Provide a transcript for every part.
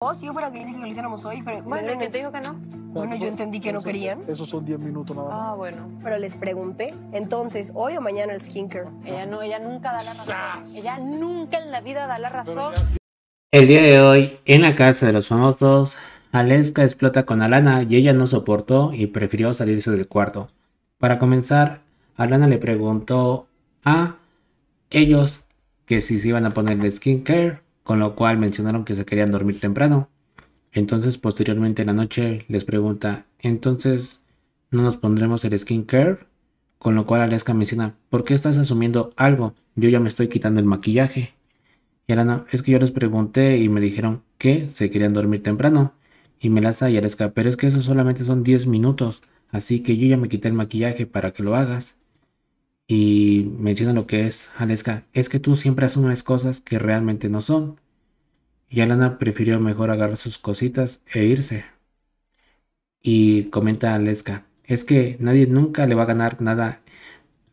Oh, sí, yo fuera que que hiciéramos hoy, pero... Bueno, que no? Bueno, yo entendí que no querían, Esos son 10 minutos nada más. Ah, bueno. pero les pregunté. Entonces, hoy o mañana el skincare. Ella, no, ella nunca da la razón. Ella nunca en la vida da la razón. El día de hoy, en la casa de los famosos, Aleska explota con Alana y ella no soportó y prefirió salirse del cuarto. Para comenzar, Alana le preguntó a ellos que si se iban a poner el skincare con lo cual mencionaron que se querían dormir temprano. Entonces, posteriormente en la noche les pregunta, entonces, ¿no nos pondremos el skin care, Con lo cual Alaska menciona, ¿por qué estás asumiendo algo? Yo ya me estoy quitando el maquillaje. Y Alana, es que yo les pregunté y me dijeron que se querían dormir temprano. Y Melaza y Aleska, pero es que eso solamente son 10 minutos, así que yo ya me quité el maquillaje para que lo hagas y menciona lo que es Aleska, es que tú siempre asumes cosas que realmente no son. Y Alana prefirió mejor agarrar sus cositas e irse. Y comenta Aleska, es que nadie nunca le va a ganar nada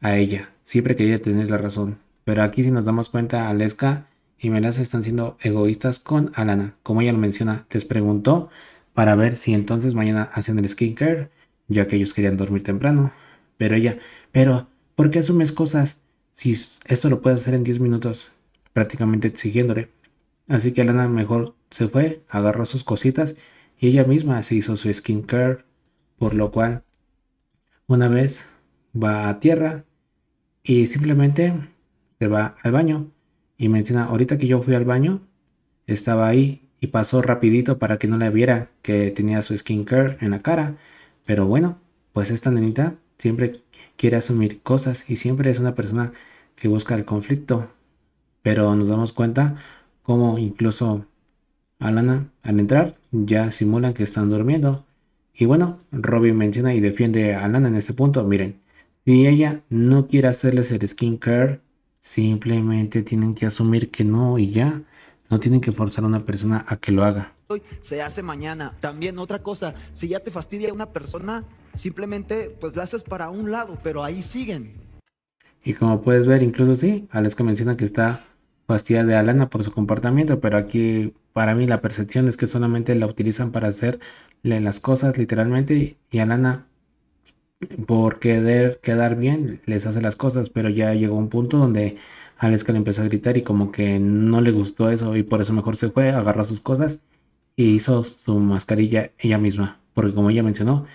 a ella, siempre quería tener la razón. Pero aquí si nos damos cuenta, Aleska y Melaza están siendo egoístas con Alana. Como ella lo menciona, les preguntó para ver si entonces mañana hacen el skincare, ya que ellos querían dormir temprano. Pero ella, pero ¿Por qué asumes cosas si esto lo puedes hacer en 10 minutos? Prácticamente siguiéndole. Así que Lana mejor se fue, agarró sus cositas y ella misma se hizo su skin care. por lo cual una vez va a tierra y simplemente se va al baño y menciona, ahorita que yo fui al baño, estaba ahí y pasó rapidito para que no le viera que tenía su skin care en la cara, pero bueno, pues esta nenita siempre quiere asumir cosas y siempre es una persona que busca el conflicto. Pero nos damos cuenta como incluso Alana al entrar ya simulan que están durmiendo. Y bueno, Robbie menciona y defiende a Alana en este punto. Miren, si ella no quiere hacerles el skincare, simplemente tienen que asumir que no y ya. No tienen que forzar a una persona a que lo haga hoy se hace mañana. También otra cosa, si ya te fastidia una persona, simplemente pues la haces para un lado, pero ahí siguen. Y como puedes ver, incluso sí, que menciona que está fastidiada de Alana por su comportamiento, pero aquí para mí la percepción es que solamente la utilizan para hacerle las cosas literalmente y Alana por querer quedar bien les hace las cosas, pero ya llegó un punto donde que le empezó a gritar y como que no le gustó eso y por eso mejor se fue, agarró sus cosas y hizo su mascarilla ella misma, porque como ella mencionó,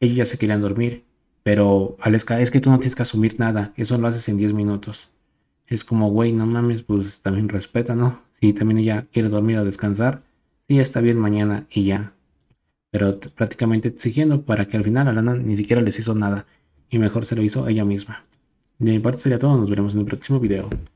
ellos ya se querían dormir, pero es que tú no tienes que asumir nada, eso lo haces en 10 minutos. Es como, güey, no mames, pues también respeta, ¿no? Si también ella quiere dormir o descansar, sí está bien mañana y ya. Pero prácticamente exigiendo para que al final Alana ni siquiera les hizo nada y mejor se lo hizo ella misma. De mi parte sería todo, nos veremos en el próximo video.